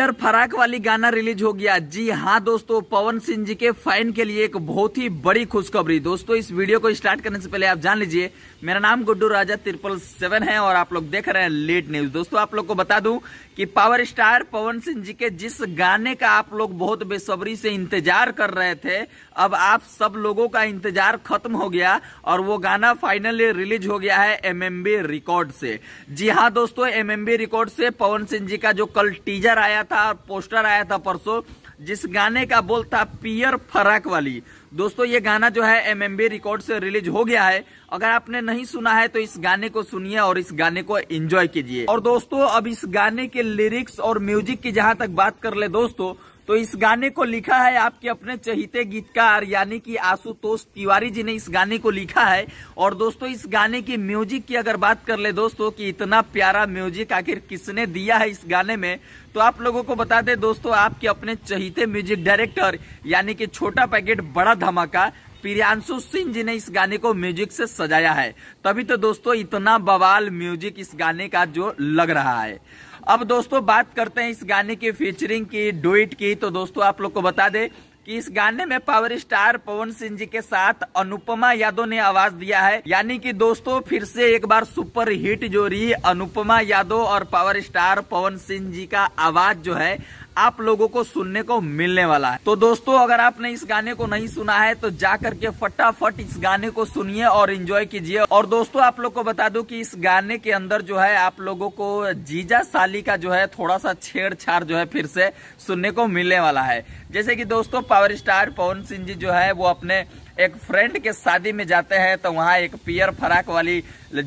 dear फराक वाली गाना release हो गया जी हाँ दोस्तों पवन सिंह जी के फैन के लिए एक बहुत ही बड़ी खुशखबरी दोस्तों इस वीडियो को स्टार्ट करने से पहले आप जान लीजिए मेरा नाम गुड्डू राजा त्रिपल सेवन है और आप लोग देख रहे हैं लेट न्यूज दोस्तों आप लोग को बता दूं कि पावर स्टार पवन सिंह जी के जिस गाने का आप लोग बहुत बेसब्री से इंतजार कर रहे थे अब आप सब लोगों का इंतजार खत्म हो गया और वो गाना फाइनली रिलीज हो गया है एम रिकॉर्ड से जी हाँ दोस्तों एम रिकॉर्ड से पवन सिंह जी का जो कल टीजर आया था और पोस्टर आया था परसों जिस गाने का बोल था पियर फराक वाली दोस्तों ये गाना जो है एम एम रिकॉर्ड से रिलीज हो गया है अगर आपने नहीं सुना है तो इस गाने को सुनिए और इस गाने को एंजॉय कीजिए और दोस्तों अब इस गाने के लिरिक्स और म्यूजिक की जहां तक बात कर ले दोस्तों तो इस गाने को लिखा है आपके अपने चहिते गीतकार यानी कि आशुतोष तिवारी जी ने इस गाने को लिखा है और दोस्तों इस गाने की म्यूजिक की अगर बात कर ले दोस्तों कि इतना प्यारा म्यूजिक आखिर किसने दिया है इस गाने में तो आप लोगों को बता दे दोस्तों आपके अपने चहिते म्यूजिक डायरेक्टर यानी कि छोटा पैकेट बड़ा धमाका प्रियांशु सिंह जी ने इस गाने को म्यूजिक से सजाया है तभी तो दोस्तों इतना बवाल म्यूजिक इस गाने का जो लग रहा है अब दोस्तों बात करते हैं इस गाने की फीचरिंग की डुइट की तो दोस्तों आप लोग को बता दें कि इस गाने में पावर स्टार पवन सिंह जी के साथ अनुपमा यादव ने आवाज दिया है यानी कि दोस्तों फिर से एक बार सुपर हिट जो रही अनुपमा यादव और पावर स्टार पवन सिंह जी का आवाज जो है आप लोगों को सुनने को मिलने वाला है तो दोस्तों अगर आपने इस गाने को नहीं सुना है तो जा करके फटाफट इस गाने को सुनिए और एंजॉय कीजिए और दोस्तों आप लोग को बता दूं कि इस गाने के अंदर जो है आप लोगों को जीजा साली का जो है थोड़ा सा छेड़छाड़ जो है फिर से सुनने को मिलने वाला है जैसे कि दोस्तों पावर स्टार पवन सिंह जी जो है वो अपने एक फ्रेंड के शादी में जाते हैं तो वहाँ एक पियर फराक वाली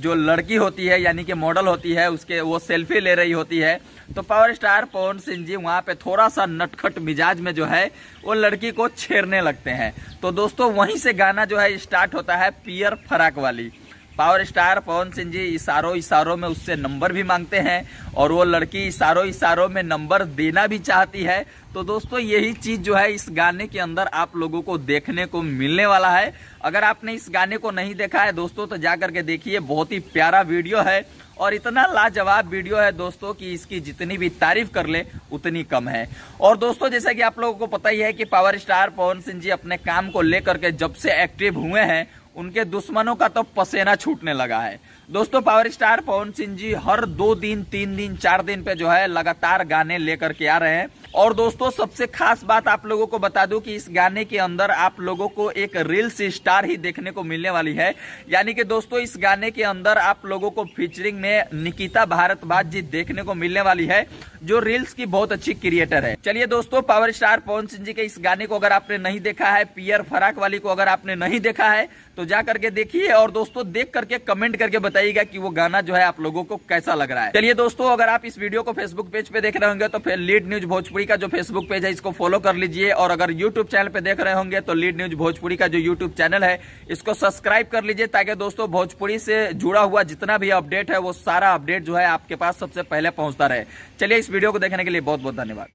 जो लड़की होती है यानी कि मॉडल होती है उसके वो सेल्फी ले रही होती है तो पावर स्टार पवन सिंह जी वहाँ पे थोड़ा सा नटखट मिजाज में जो है वो लड़की को छेड़ने लगते हैं तो दोस्तों वहीं से गाना जो है स्टार्ट होता है पियर फराक वाली पावर स्टार पवन सिंह जी इशारों इशारों में उससे नंबर भी मांगते हैं और वो लड़की इशारों इशारों में नंबर देना भी चाहती है तो दोस्तों यही चीज़ जो है इस गाने के अंदर आप लोगों को देखने को मिलने वाला है अगर आपने इस गाने को नहीं देखा है दोस्तों तो जाकर के देखिए बहुत ही प्यारा वीडियो है और इतना लाजवाब वीडियो है दोस्तों कि इसकी जितनी भी तारीफ कर ले उतनी कम है और दोस्तों जैसा कि आप लोगों को पता ही है कि पावर स्टार पवन सिंह जी अपने काम को लेकर के जब से एक्टिव हुए हैं उनके दुश्मनों का तो पसेना छूटने लगा है दोस्तों पावर स्टार पवन सिंह जी हर दो दिन तीन दिन चार दिन पे जो है लगातार गाने लेकर के आ रहे हैं और दोस्तों सबसे खास बात आप लोगों को बता दूं कि इस गाने के अंदर आप लोगों को एक रील्स स्टार ही देखने को मिलने वाली है यानी कि दोस्तों इस गाने के अंदर आप लोगों को फीचरिंग में निकिता भारतवाज जी देखने को मिलने वाली है जो रील्स की बहुत अच्छी क्रिएटर है चलिए दोस्तों पावर स्टार पवन सिंह जी के इस गाने को अगर आपने नहीं देखा है पियर फराक वाली को अगर आपने नहीं देखा है तो जा करके देखिए और दोस्तों देख करके कमेंट करके बताइएगा कि वो गाना जो है आप लोगों को कैसा लग रहा है चलिए दोस्तों अगर आप इस वीडियो को फेसबुक पेज पे देख रहे होंगे तो फिर लीड न्यूज भोजपुरी भोजपुरी का जो फेसबुक पेज है इसको फॉलो कर लीजिए और अगर यूट्यूब चैनल पे देख रहे होंगे तो लीड न्यूज भोजपुरी का जो यूट्यूब चैनल है इसको सब्सक्राइब कर लीजिए ताकि दोस्तों भोजपुरी से जुड़ा हुआ जितना भी अपडेट है वो सारा अपडेट जो है आपके पास सबसे पहले पहुंचता रहे चलिए इस वीडियो को देखने के लिए बहुत बहुत धन्यवाद